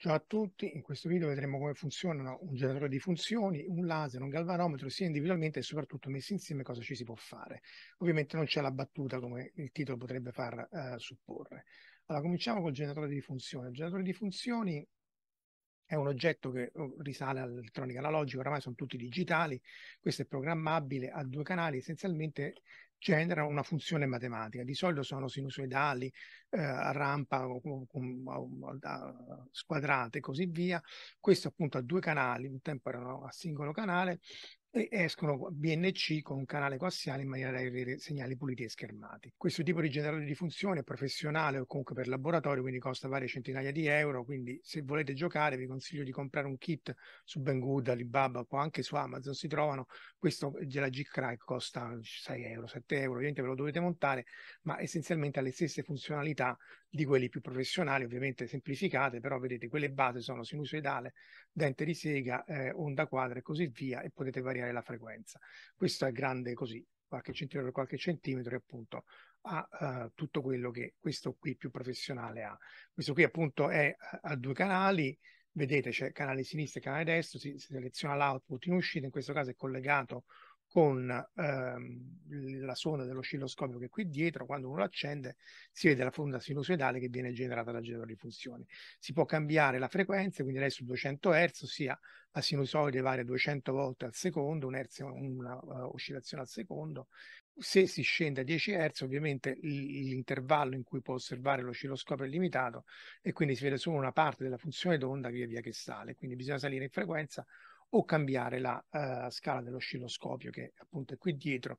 Ciao a tutti, in questo video vedremo come funzionano un generatore di funzioni, un laser, un galvanometro, sia individualmente e soprattutto messi insieme cosa ci si può fare. Ovviamente non c'è la battuta come il titolo potrebbe far eh, supporre. Allora, cominciamo col generatore di funzioni. Il generatore di funzioni è un oggetto che uh, risale all'elettronica analogica, oramai sono tutti digitali, questo è programmabile a due canali, essenzialmente genera una funzione matematica. Di solito sono sinusoidali, eh, a rampa, squadrate e così via. Questo appunto ha due canali, un tempo erano a singolo canale e escono BNC con un canale coassiale in maniera da avere segnali puliti e schermati. Questo tipo di generatore di funzione è professionale o comunque per laboratorio, quindi costa varie centinaia di euro, quindi se volete giocare vi consiglio di comprare un kit su Banggood, Alibaba o anche su Amazon, si trovano, questo eh, della G-Crack costa 6 euro, 7 euro, ovviamente ve lo dovete montare, ma essenzialmente ha le stesse funzionalità di quelli più professionali, ovviamente semplificate, però vedete quelle base sono sinusoidale, dente di sega, eh, onda quadra e così via e potete variare variare la frequenza. Questo è grande così, qualche centimetro per qualche centimetro, e appunto ha uh, tutto quello che questo qui più professionale ha. Questo qui appunto è eh, a due canali, vedete c'è canale sinistro e canale destro, si, si seleziona l'output in uscita, in questo caso è collegato con ehm, la sonda dell'oscilloscopio che è qui dietro, quando uno accende si vede la fonda sinusoidale che viene generata dal generatore di funzione. Si può cambiare la frequenza, quindi lei su 200 Hz, ossia la sinusoide varia 200 volte al secondo, un è un'oscillazione eh, uh, al secondo. Se si scende a 10 Hz, ovviamente l'intervallo in cui può osservare l'oscilloscopio è limitato e quindi si vede solo una parte della funzione d'onda via via che sale, quindi bisogna salire in frequenza o cambiare la uh, scala dell'oscilloscopio che appunto è qui dietro.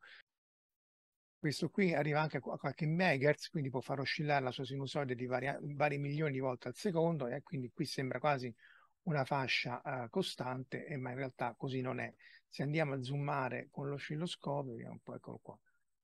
Questo qui arriva anche a qualche megahertz, quindi può far oscillare la sua sinusoide di vari, vari milioni di volte al secondo e eh, quindi qui sembra quasi una fascia uh, costante, ma in realtà così non è. Se andiamo a zoomare con l'oscilloscopio, vediamo un po', eccolo qua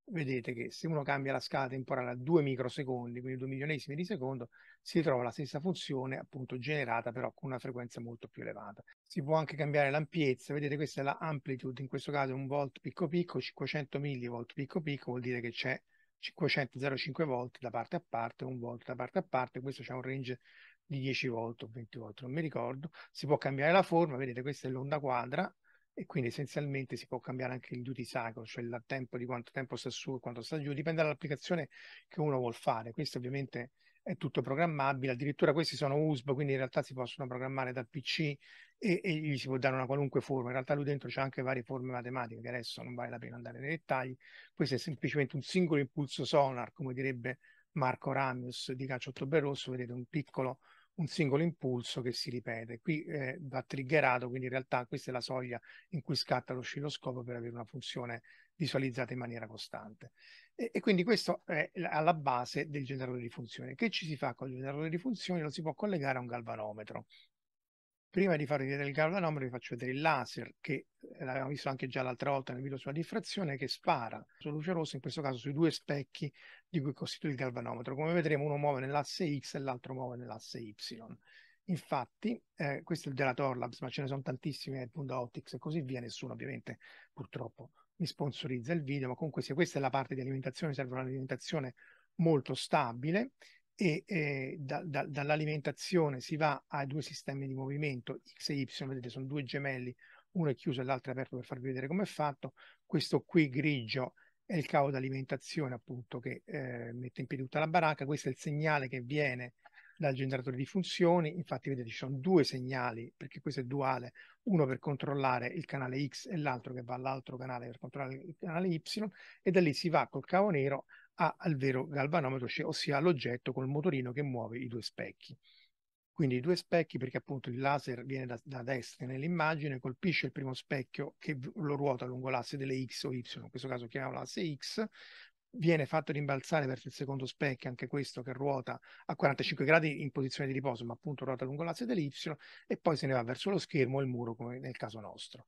vedete che se uno cambia la scala temporale a 2 microsecondi, quindi 2 milionesimi di secondo, si trova la stessa funzione appunto generata però con una frequenza molto più elevata. Si può anche cambiare l'ampiezza, vedete questa è la amplitude, in questo caso è un volt picco picco, 500 millivolt picco picco vuol dire che c'è 500,05 volt da parte a parte, un volt da parte a parte, questo c'è un range di 10 volt o 20 volt, non mi ricordo. Si può cambiare la forma, vedete questa è l'onda quadra, e quindi essenzialmente si può cambiare anche il duty cycle, cioè il tempo di quanto tempo sta su e quanto sta giù, dipende dall'applicazione che uno vuole fare. Questo ovviamente è tutto programmabile, addirittura questi sono USB, quindi in realtà si possono programmare dal PC e, e gli si può dare una qualunque forma. In realtà lui dentro c'è anche varie forme matematiche, che adesso non vale la pena andare nei dettagli. Questo è semplicemente un singolo impulso sonar, come direbbe Marco Ramius di Caccio Ottobre Rosso, vedete un piccolo un singolo impulso che si ripete. Qui eh, va triggerato, quindi in realtà questa è la soglia in cui scatta l'oscilloscopo per avere una funzione visualizzata in maniera costante. E, e quindi questo è alla base del generatore di funzioni. Che ci si fa con il generatore di funzioni? Lo si può collegare a un galvanometro prima di farvi vedere il galvanometro vi faccio vedere il laser che eh, l'abbiamo visto anche già l'altra volta nel video sulla diffrazione che spara su luce rossa in questo caso sui due specchi di cui costituisce il galvanometro come vedremo uno muove nell'asse X e l'altro muove nell'asse Y infatti eh, questo è il della Torlabs ma ce ne sono tantissimi nel Punta Optics e così via nessuno ovviamente purtroppo mi sponsorizza il video ma comunque se questa è la parte di alimentazione serve un'alimentazione molto stabile e eh, da, da, dall'alimentazione si va ai due sistemi di movimento X e Y, vedete sono due gemelli, uno è chiuso e l'altro è aperto per farvi vedere come è fatto, questo qui grigio è il cavo d'alimentazione appunto che eh, mette in piedi tutta la baracca, questo è il segnale che viene dal generatore di funzioni, infatti vedete ci sono due segnali perché questo è duale, uno per controllare il canale X e l'altro che va all'altro canale per controllare il canale Y e da lì si va col cavo nero ha al vero galvanometro, cioè, ossia all'oggetto col motorino che muove i due specchi. Quindi i due specchi, perché appunto il laser viene da, da destra nell'immagine, colpisce il primo specchio che lo ruota lungo l'asse delle X o Y, in questo caso chiamiamo l'asse X, viene fatto rimbalzare verso il secondo specchio, anche questo che ruota a 45 gradi in posizione di riposo, ma appunto ruota lungo l'asse dell'Y, e poi se ne va verso lo schermo o il muro, come nel caso nostro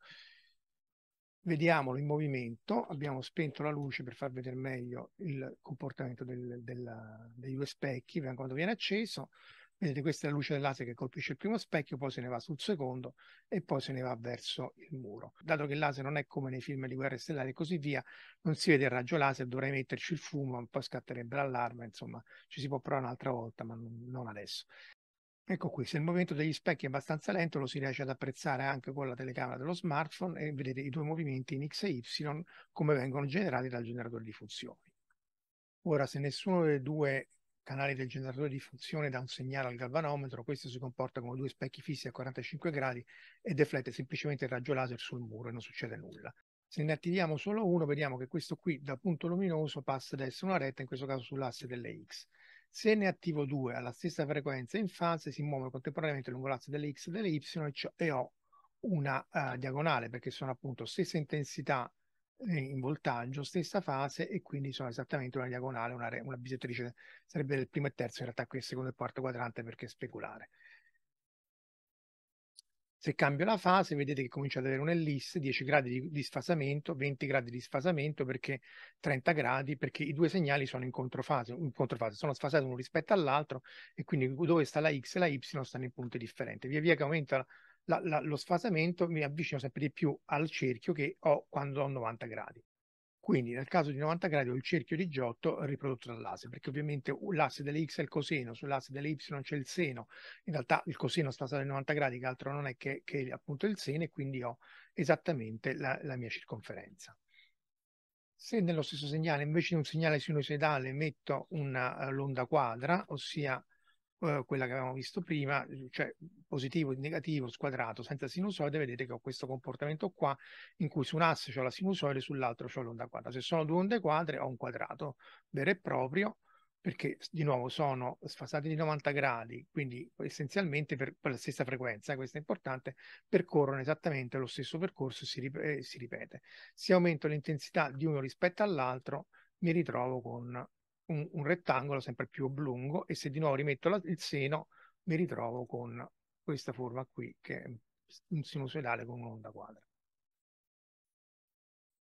vediamolo in movimento, abbiamo spento la luce per far vedere meglio il comportamento del, del, dei due specchi quando viene acceso, vedete questa è la luce del laser che colpisce il primo specchio, poi se ne va sul secondo e poi se ne va verso il muro. Dato che il laser non è come nei film di guerra stellare e così via, non si vede il raggio laser, dovrei metterci il fumo, poi scatterebbe l'allarme, insomma ci si può provare un'altra volta, ma non adesso. Ecco qui, se il movimento degli specchi è abbastanza lento lo si riesce ad apprezzare anche con la telecamera dello smartphone e vedete i due movimenti in X e Y come vengono generati dal generatore di funzioni. Ora, se nessuno dei due canali del generatore di funzione dà un segnale al galvanometro, questo si comporta come due specchi fissi a 45 gradi e deflette semplicemente il raggio laser sul muro e non succede nulla. Se ne attiviamo solo uno, vediamo che questo qui da punto luminoso passa ad essere una retta, in questo caso sull'asse delle X. Se ne attivo due alla stessa frequenza in fase, si muove contemporaneamente lungo l'asse delle x e delle y cioè, e ho una uh, diagonale perché sono appunto stessa intensità eh, in voltaggio, stessa fase e quindi sono esattamente una diagonale, una, re, una bisettrice, sarebbe del primo e terzo, in realtà qui è il secondo e quarto quadrante perché è speculare. Se cambio la fase, vedete che comincia ad avere un'ellisse, 10 gradi di, di sfasamento, 20 gradi di sfasamento, perché 30 gradi, perché i due segnali sono in controfase, in controfase sono sfasati uno rispetto all'altro e quindi dove sta la x e la y stanno in punti differenti. Via via che aumenta la, la, lo sfasamento, mi avvicino sempre di più al cerchio che ho quando ho 90 gradi. Quindi nel caso di 90 gradi ho il cerchio di Giotto riprodotto dall'asse, perché ovviamente l'asse delle x è il coseno, sull'asse delle y c'è il seno, in realtà il coseno sta stato di 90 gradi, che altro non è che, che appunto il seno, e quindi ho esattamente la, la mia circonferenza. Se nello stesso segnale, invece di un segnale sinusoidale, metto una, eh, l'onda quadra, ossia Uhm, quella che avevamo visto prima, uhm, cioè positivo e negativo squadrato senza sinusoide, vedete che ho questo comportamento qua in cui su un asse ho la sinusoide, sull'altro ho l'onda quadra. Se sono due onde quadre ho un quadrato vero e proprio perché di nuovo sono sfasati di 90 gradi, quindi essenzialmente per, per la stessa frequenza, eh, questo è importante, percorrono esattamente lo stesso percorso e si, rip eh, si ripete. Se aumento l'intensità di uno rispetto all'altro, mi ritrovo con un, un rettangolo sempre più oblungo e se di nuovo rimetto la, il seno mi ritrovo con questa forma qui che è un sinusoidale con un'onda quadra.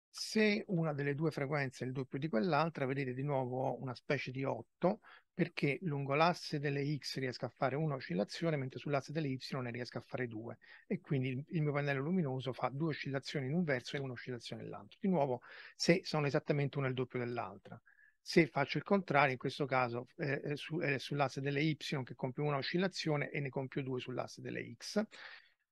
Se una delle due frequenze è il doppio di quell'altra, vedete di nuovo una specie di 8, perché lungo l'asse delle x riesco a fare un'oscillazione, mentre sull'asse delle y ne riesco a fare due. E quindi il mio pannello luminoso fa due oscillazioni in un verso e un'oscillazione nell'altro. Di nuovo, se sono esattamente una il doppio dell'altra se faccio il contrario, in questo caso eh, eh, su, eh, sull'asse delle y che compio una oscillazione e ne compio due sull'asse delle x,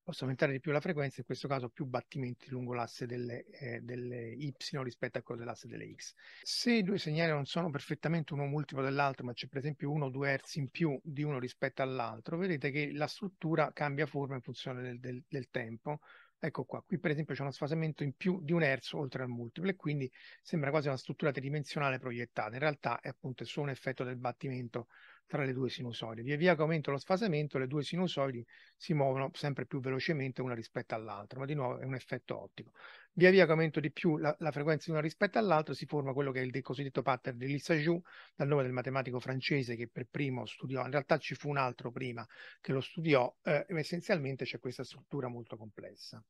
posso aumentare di più la frequenza, in questo caso più battimenti lungo l'asse delle, eh, delle y rispetto a quello dell'asse delle x. Se i due segnali non sono perfettamente uno multiplo dell'altro, ma c'è per esempio uno o due hertz in più di uno rispetto all'altro, vedete che la struttura cambia forma in funzione del, del, del tempo, Ecco qua, qui per esempio c'è uno sfasamento in più di un Hertz oltre al multiplo e quindi sembra quasi una struttura tridimensionale proiettata, in realtà è appunto solo un effetto del battimento tra le due sinusoidi. Via via che aumenta lo sfasamento, le due sinusoidi si muovono sempre più velocemente una rispetto all'altra, ma di nuovo è un effetto ottico. Via via che aumento di più la, la frequenza di una rispetto all'altra, si forma quello che è il cosiddetto pattern di Lissajou, dal nome del matematico francese che per primo studiò, in realtà ci fu un altro prima che lo studiò, eh, essenzialmente c'è questa struttura molto complessa.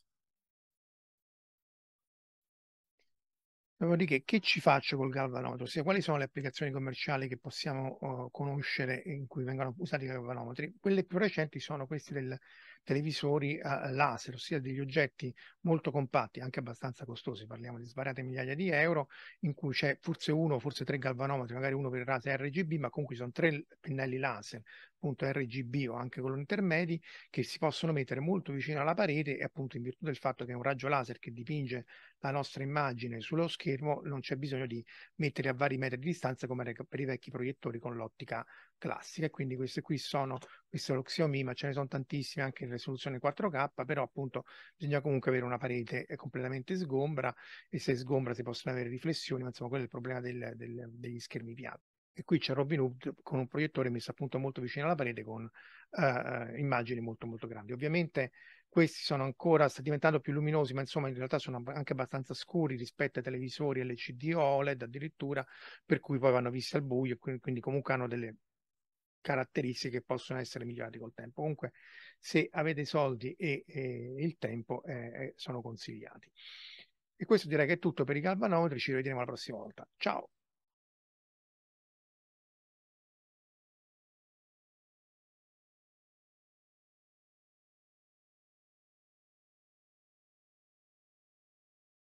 Dopodiché, che ci faccio col galvanometro? Ossia, quali sono le applicazioni commerciali che possiamo uh, conoscere in cui vengono usati i galvanometri? Quelle più recenti sono questi del televisori uh, laser, ossia degli oggetti molto compatti, anche abbastanza costosi, parliamo di svariate migliaia di euro, in cui c'è forse uno, forse tre galvanometri, magari uno per il rasa RGB, ma comunque sono tre pennelli laser appunto RGB o anche colori intermedi che si possono mettere molto vicino alla parete e appunto in virtù del fatto che è un raggio laser che dipinge la nostra immagine sullo schermo non c'è bisogno di mettere a vari metri di distanza come per i vecchi proiettori con l'ottica classica e quindi queste qui sono questo è lo Xiaomi ma ce ne sono tantissime anche in risoluzione 4K però appunto bisogna comunque avere una parete eh, completamente sgombra e se sgombra si possono avere riflessioni ma insomma quello è il problema del, del, degli schermi piatti e qui c'è Robin Hood con un proiettore messo appunto molto vicino alla parete con uh, immagini molto molto grandi. Ovviamente questi sono ancora, sta diventando più luminosi, ma insomma in realtà sono anche abbastanza scuri rispetto ai televisori LCD OLED addirittura, per cui poi vanno visti al buio quindi, comunque hanno delle caratteristiche che possono essere migliorate col tempo. Comunque, se avete i soldi e, e, il tempo, eh, eh, sono consigliati. E questo direi che è tutto per i galvanometri, ci rivediamo la prossima volta. Ciao!